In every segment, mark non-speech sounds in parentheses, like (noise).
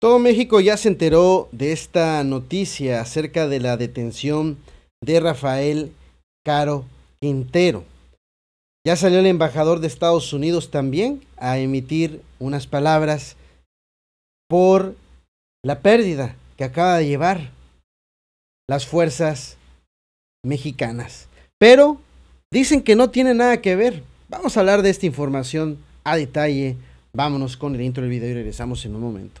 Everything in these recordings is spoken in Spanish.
Todo México ya se enteró de esta noticia acerca de la detención de Rafael Caro Quintero. Ya salió el embajador de Estados Unidos también a emitir unas palabras por la pérdida que acaba de llevar las fuerzas mexicanas. Pero dicen que no tiene nada que ver. Vamos a hablar de esta información a detalle. Vámonos con el intro del video y regresamos en un momento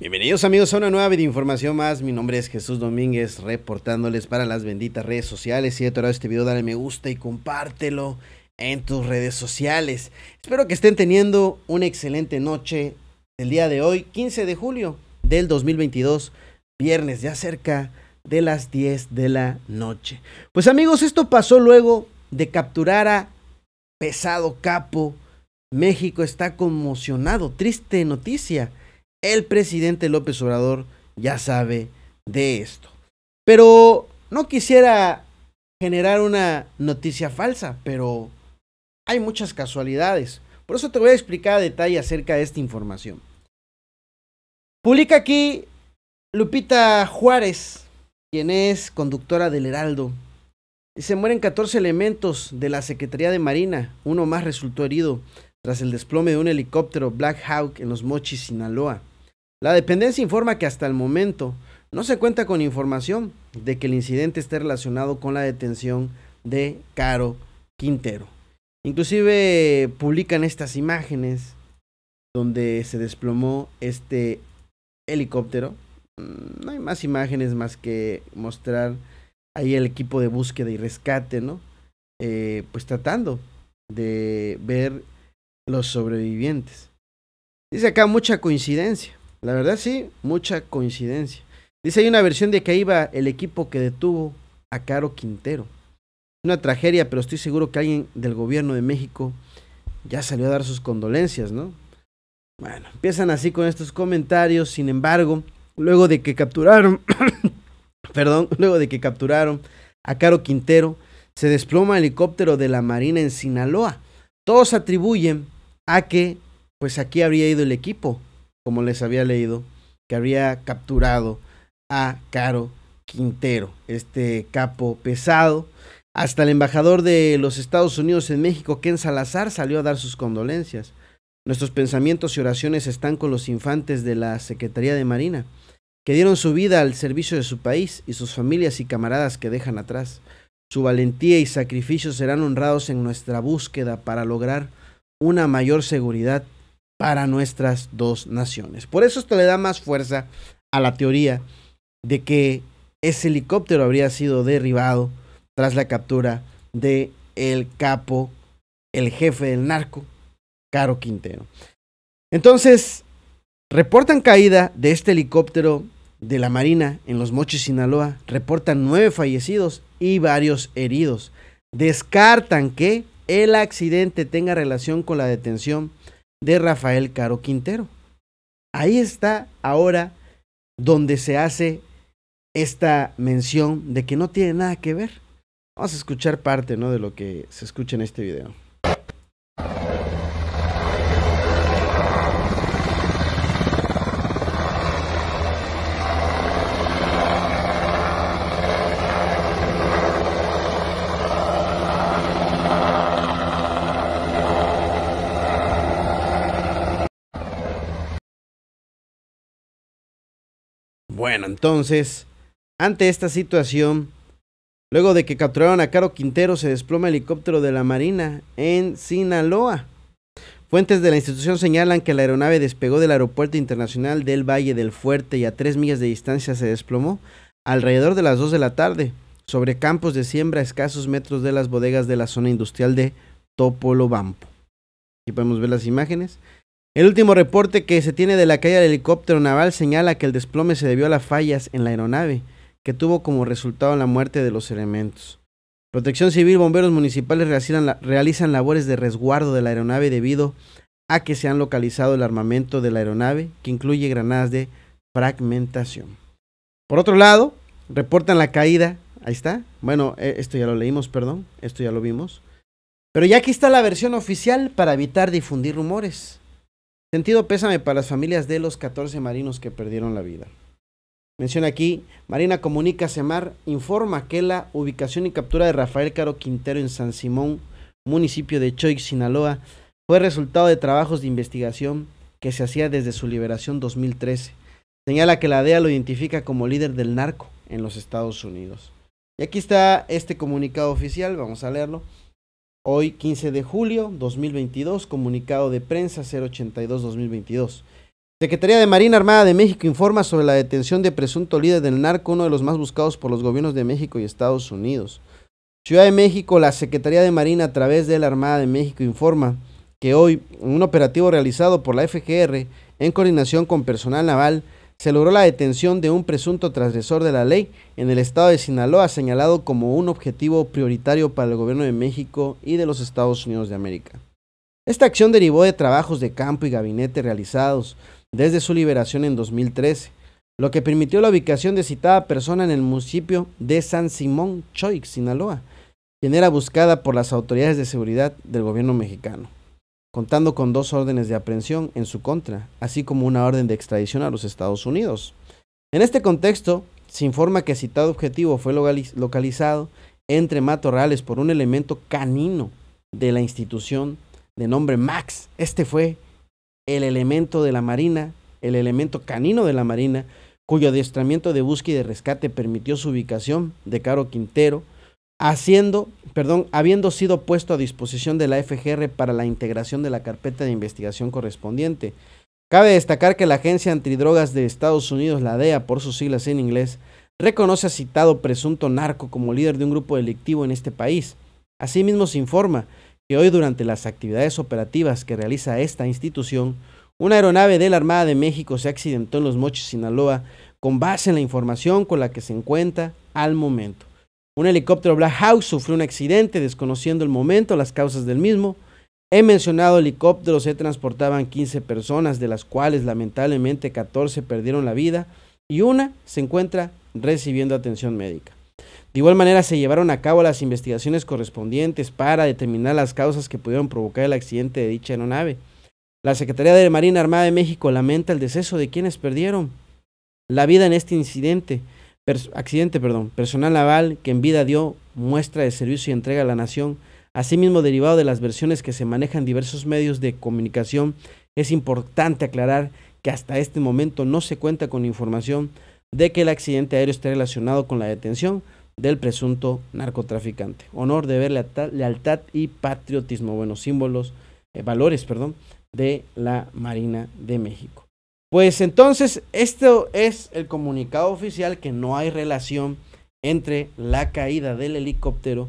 Bienvenidos amigos a una nueva de información más, mi nombre es Jesús Domínguez, reportándoles para las benditas redes sociales, si te gustado este video dale me gusta y compártelo en tus redes sociales. Espero que estén teniendo una excelente noche el día de hoy, 15 de julio del 2022, viernes ya cerca de las 10 de la noche. Pues amigos, esto pasó luego de capturar a Pesado Capo. México está conmocionado, triste noticia el presidente López Obrador ya sabe de esto. Pero no quisiera generar una noticia falsa, pero hay muchas casualidades. Por eso te voy a explicar a detalle acerca de esta información. Publica aquí Lupita Juárez, quien es conductora del Heraldo. Se mueren 14 elementos de la Secretaría de Marina, uno más resultó herido tras el desplome de un helicóptero Black Hawk en los Mochis, Sinaloa. La dependencia informa que hasta el momento no se cuenta con información de que el incidente esté relacionado con la detención de Caro Quintero. Inclusive eh, publican estas imágenes donde se desplomó este helicóptero. Mm, no hay más imágenes más que mostrar ahí el equipo de búsqueda y rescate, ¿no? Eh, pues tratando de ver los sobrevivientes. Dice acá mucha coincidencia. La verdad sí, mucha coincidencia. Dice, hay una versión de que iba el equipo que detuvo a Caro Quintero. Una tragedia, pero estoy seguro que alguien del gobierno de México ya salió a dar sus condolencias, ¿no? Bueno, empiezan así con estos comentarios, sin embargo, luego de que capturaron, (coughs) perdón, luego de que capturaron a Caro Quintero, se desploma el helicóptero de la Marina en Sinaloa. Todos atribuyen a que, pues aquí habría ido el equipo, como les había leído, que había capturado a Caro Quintero, este capo pesado. Hasta el embajador de los Estados Unidos en México, Ken Salazar, salió a dar sus condolencias. Nuestros pensamientos y oraciones están con los infantes de la Secretaría de Marina, que dieron su vida al servicio de su país y sus familias y camaradas que dejan atrás. Su valentía y sacrificio serán honrados en nuestra búsqueda para lograr una mayor seguridad para nuestras dos naciones. Por eso esto le da más fuerza a la teoría de que ese helicóptero habría sido derribado tras la captura de el capo, el jefe del narco, Caro Quintero. Entonces, reportan caída de este helicóptero de la Marina en los Mochis, Sinaloa. Reportan nueve fallecidos y varios heridos. Descartan que el accidente tenga relación con la detención de Rafael Caro Quintero. Ahí está ahora donde se hace esta mención de que no tiene nada que ver. Vamos a escuchar parte ¿no? de lo que se escucha en este video. Bueno, entonces, ante esta situación, luego de que capturaron a Caro Quintero, se desploma el helicóptero de la Marina en Sinaloa. Fuentes de la institución señalan que la aeronave despegó del Aeropuerto Internacional del Valle del Fuerte y a tres millas de distancia se desplomó alrededor de las 2 de la tarde sobre campos de siembra a escasos metros de las bodegas de la zona industrial de Topolobampo. Aquí podemos ver las imágenes. El último reporte que se tiene de la caída del helicóptero naval señala que el desplome se debió a las fallas en la aeronave, que tuvo como resultado la muerte de los elementos. Protección Civil, bomberos municipales realizan, realizan labores de resguardo de la aeronave debido a que se han localizado el armamento de la aeronave, que incluye granadas de fragmentación. Por otro lado, reportan la caída, ahí está, bueno, e, esto ya lo leímos, perdón, esto ya lo vimos, pero ya aquí está la versión oficial para evitar difundir rumores. Sentido pésame para las familias de los 14 marinos que perdieron la vida. Menciona aquí, Marina Comunica Semar informa que la ubicación y captura de Rafael Caro Quintero en San Simón, municipio de Choix, Sinaloa, fue resultado de trabajos de investigación que se hacía desde su liberación 2013. Señala que la DEA lo identifica como líder del narco en los Estados Unidos. Y aquí está este comunicado oficial, vamos a leerlo. Hoy 15 de julio 2022, comunicado de prensa 082-2022. Secretaría de Marina Armada de México informa sobre la detención de presunto líder del narco, uno de los más buscados por los gobiernos de México y Estados Unidos. Ciudad de México, la Secretaría de Marina a través de la Armada de México informa que hoy, un operativo realizado por la FGR en coordinación con personal naval, se logró la detención de un presunto transgresor de la ley en el estado de Sinaloa, señalado como un objetivo prioritario para el gobierno de México y de los Estados Unidos de América. Esta acción derivó de trabajos de campo y gabinete realizados desde su liberación en 2013, lo que permitió la ubicación de citada persona en el municipio de San Simón Choix, Sinaloa, quien era buscada por las autoridades de seguridad del gobierno mexicano contando con dos órdenes de aprehensión en su contra, así como una orden de extradición a los Estados Unidos. En este contexto, se informa que citado objetivo fue localizado entre matorrales por un elemento canino de la institución de nombre Max. Este fue el elemento de la Marina, el elemento canino de la Marina, cuyo adiestramiento de búsqueda y de rescate permitió su ubicación de Caro Quintero, haciendo, perdón, habiendo sido puesto a disposición de la FGR para la integración de la carpeta de investigación correspondiente. Cabe destacar que la Agencia Antidrogas de Estados Unidos, la DEA por sus siglas en inglés, reconoce a citado presunto narco como líder de un grupo delictivo en este país. Asimismo se informa que hoy durante las actividades operativas que realiza esta institución, una aeronave de la Armada de México se accidentó en los Mochis, Sinaloa, con base en la información con la que se encuentra al momento. Un helicóptero Black Hawk sufrió un accidente, desconociendo el momento, las causas del mismo. He mencionado helicópteros, se transportaban 15 personas, de las cuales lamentablemente 14 perdieron la vida y una se encuentra recibiendo atención médica. De igual manera se llevaron a cabo las investigaciones correspondientes para determinar las causas que pudieron provocar el accidente de dicha aeronave. La Secretaría de Marina Armada de México lamenta el deceso de quienes perdieron la vida en este incidente, accidente perdón, personal naval que en vida dio muestra de servicio y entrega a la nación. Asimismo, derivado de las versiones que se manejan diversos medios de comunicación, es importante aclarar que hasta este momento no se cuenta con información de que el accidente aéreo esté relacionado con la detención del presunto narcotraficante. Honor, deber, lealtad, lealtad y patriotismo, buenos símbolos, eh, valores, perdón, de la Marina de México. Pues entonces, esto es el comunicado oficial que no hay relación entre la caída del helicóptero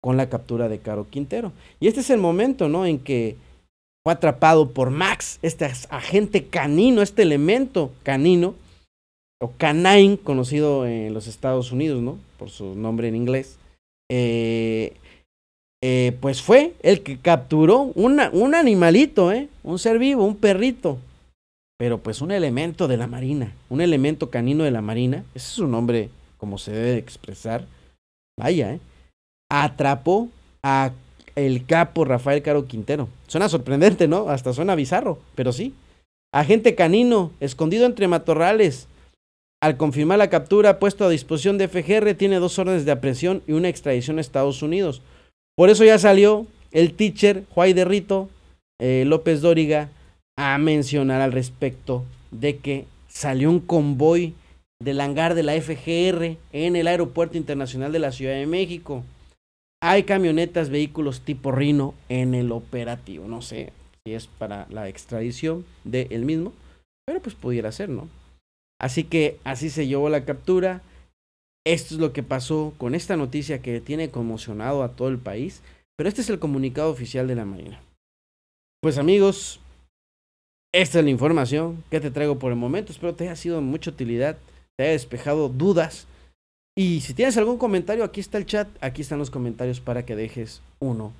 con la captura de Caro Quintero. Y este es el momento, ¿no? En que fue atrapado por Max, este agente canino, este elemento canino, o canine, conocido en los Estados Unidos, ¿no? Por su nombre en inglés. Eh, eh, pues fue el que capturó un animalito, ¿eh? Un ser vivo, un perrito, pero pues un elemento de la Marina, un elemento canino de la Marina, ese es su nombre como se debe expresar, vaya, ¿eh? atrapó a el capo Rafael Caro Quintero. Suena sorprendente, ¿no? Hasta suena bizarro, pero sí. Agente canino, escondido entre matorrales. Al confirmar la captura, puesto a disposición de FGR, tiene dos órdenes de aprehensión y una extradición a Estados Unidos. Por eso ya salió el teacher Juay de Rito, eh, López Dóriga, a mencionar al respecto de que salió un convoy del hangar de la FGR en el Aeropuerto Internacional de la Ciudad de México. Hay camionetas, vehículos tipo Rino en el operativo. No sé si es para la extradición de él mismo, pero pues pudiera ser, ¿no? Así que así se llevó la captura. Esto es lo que pasó con esta noticia que tiene conmocionado a todo el país. Pero este es el comunicado oficial de la Marina. Pues amigos, esta es la información que te traigo por el momento. Espero te haya sido de mucha utilidad, te haya despejado dudas. Y si tienes algún comentario, aquí está el chat, aquí están los comentarios para que dejes uno.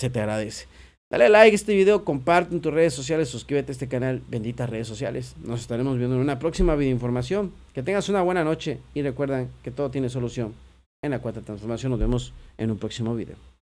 Se te agradece. Dale like a este video, comparte en tus redes sociales, suscríbete a este canal, benditas redes sociales. Nos estaremos viendo en una próxima videoinformación. Que tengas una buena noche y recuerda que todo tiene solución. En la cuarta transformación nos vemos en un próximo video.